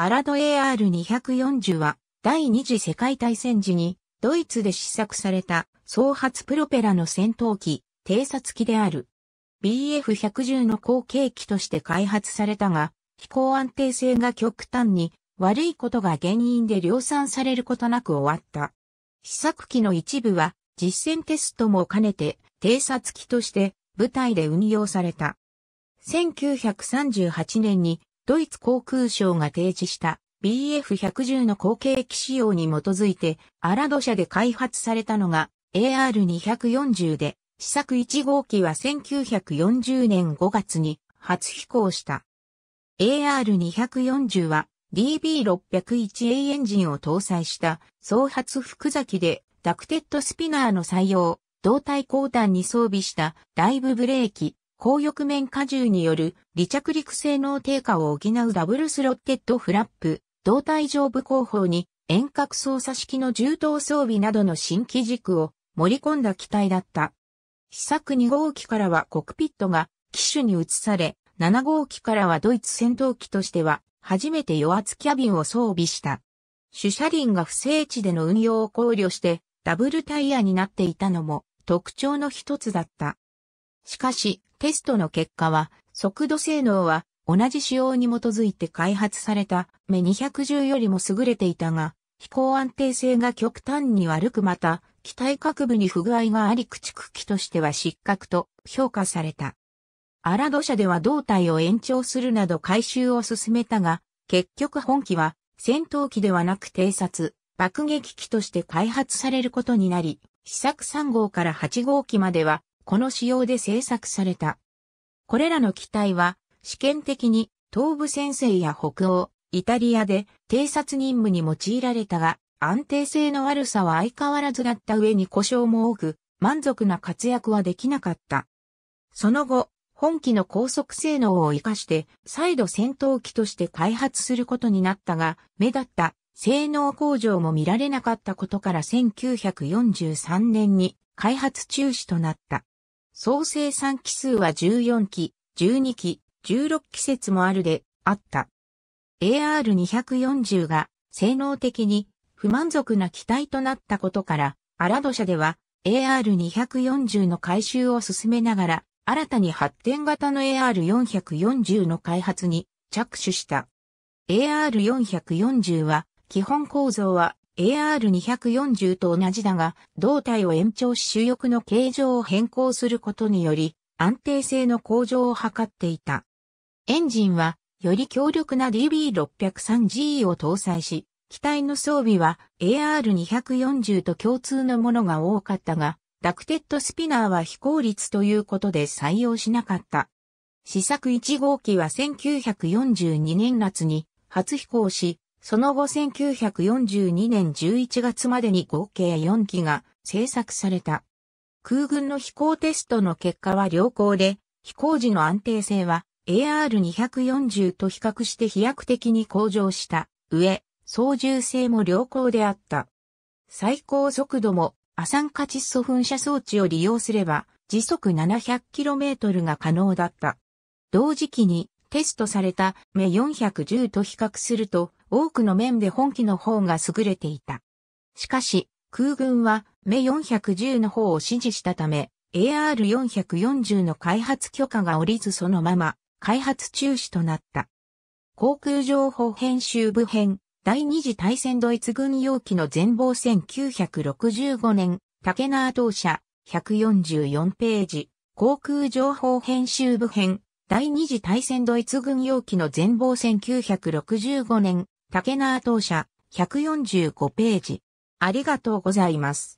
アラド AR240 は第二次世界大戦時にドイツで試作された総発プロペラの戦闘機、偵察機である。BF110 の後継機として開発されたが、飛行安定性が極端に悪いことが原因で量産されることなく終わった。試作機の一部は実戦テストも兼ねて偵察機として部隊で運用された。1938年にドイツ航空省が提示した BF110 の後継機仕様に基づいて、アラド社で開発されたのが AR240 で、試作1号機は1940年5月に初飛行した。AR240 は DB601A エンジンを搭載した総発複座機でダクテッドスピナーの採用、胴体後端に装備したライブブレーキ、高翼面荷重による離着陸性能低下を補うダブルスロッテッドフラップ、胴体上部後方に遠隔操作式の重刀装備などの新機軸を盛り込んだ機体だった。試作2号機からはコックピットが機種に移され、7号機からはドイツ戦闘機としては初めて余圧キャビンを装備した。主車輪が不整地での運用を考慮してダブルタイヤになっていたのも特徴の一つだった。しかし、テストの結果は、速度性能は同じ仕様に基づいて開発された目210よりも優れていたが、飛行安定性が極端に悪くまた、機体各部に不具合があり駆逐機としては失格と評価された。アラド社では胴体を延長するなど回収を進めたが、結局本機は戦闘機ではなく偵察、爆撃機として開発されることになり、試作3号から8号機まではこの仕様で製作された。これらの機体は、試験的に東部戦線や北欧、イタリアで偵察任務に用いられたが、安定性の悪さは相変わらずだった上に故障も多く、満足な活躍はできなかった。その後、本機の高速性能を活かして、再度戦闘機として開発することになったが、目立った性能向上も見られなかったことから1943年に開発中止となった。総生産期数は14期、12期、16季節もあるで、あった。AR240 が性能的に不満足な機体となったことから、アラド社では AR240 の回収を進めながら、新たに発展型の AR440 の開発に着手した。AR440 は基本構造は AR240 と同じだが、胴体を延長し主翼の形状を変更することにより、安定性の向上を図っていた。エンジンは、より強力な DB603G を搭載し、機体の装備は AR240 と共通のものが多かったが、ダクテッドスピナーは非効率ということで採用しなかった。試作1号機は1942年夏に初飛行し、その後1942年11月までに合計4機が製作された。空軍の飛行テストの結果は良好で、飛行時の安定性は AR240 と比較して飛躍的に向上した上、操縦性も良好であった。最高速度もアサンカチッ素噴射装置を利用すれば時速 700km が可能だった。同時期にテストされた目410と比較すると多くの面で本機の方が優れていた。しかし、空軍は、目410の方を支持したため、AR440 の開発許可が下りずそのまま、開発中止となった。航空情報編集部編、第二次大戦ドイツ軍用機の全貌1965年、竹縄同社、144ページ、航空情報編集部編、第二次大戦ドイツ軍用機の全貌1965年、竹縄当社145ページ。ありがとうございます。